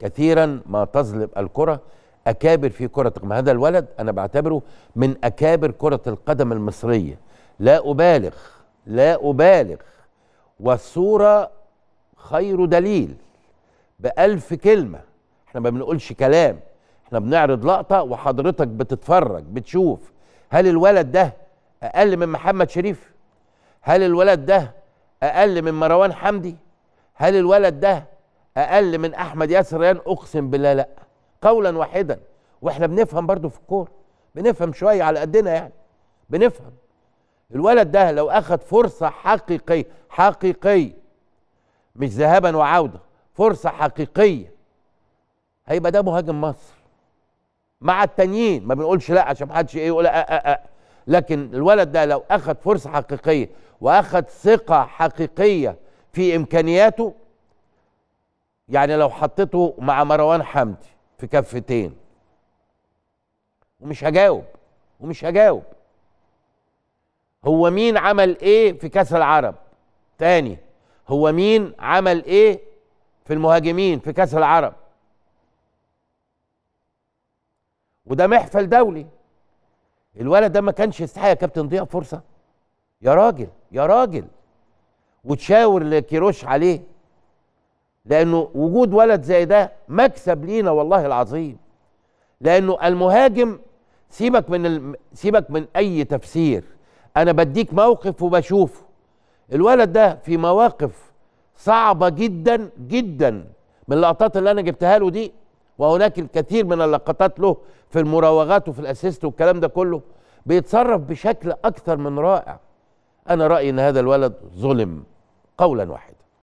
كثيرا ما تظلم الكرة أكابر في كرة القدم هذا الولد أنا بعتبره من أكابر كرة القدم المصرية لا أبالغ لا أبالغ والصورة خير دليل بألف كلمة احنا ما بنقولش كلام احنا بنعرض لقطة وحضرتك بتتفرج بتشوف هل الولد ده أقل من محمد شريف هل الولد ده أقل من مروان حمدي هل الولد ده اقل من احمد ياسر ريان اقسم بالله لا قولا واحدا واحنا بنفهم برضو في الكوره بنفهم شويه على قدنا يعني بنفهم الولد ده لو اخد فرصه حقيقيه حقيقيه مش ذهابا وعوده فرصه حقيقيه هيبقى ده مهاجم مصر مع التانيين ما بنقولش لا عشان محدش ايه يقول أه أه أه. لكن الولد ده لو اخد فرصه حقيقيه واخد ثقه حقيقيه في امكانياته يعني لو حطيته مع مروان حمدي في كفتين ومش هجاوب ومش هجاوب هو مين عمل ايه في كاس العرب تاني هو مين عمل ايه في المهاجمين في كاس العرب وده محفل دولي الولد ده ما كانش يستحق يا كابتن ضياء فرصه يا راجل يا راجل وتشاور لكيروش عليه لانه وجود ولد زي ده مكسب لينا والله العظيم لانه المهاجم سيبك من ال... سيبك من اي تفسير انا بديك موقف وبشوفه الولد ده في مواقف صعبه جدا جدا من اللقطات اللي انا جبتها له دي وهناك الكثير من اللقطات له في المراوغات وفي الاسيست والكلام ده كله بيتصرف بشكل اكثر من رائع انا رايي ان هذا الولد ظلم قولا واحدا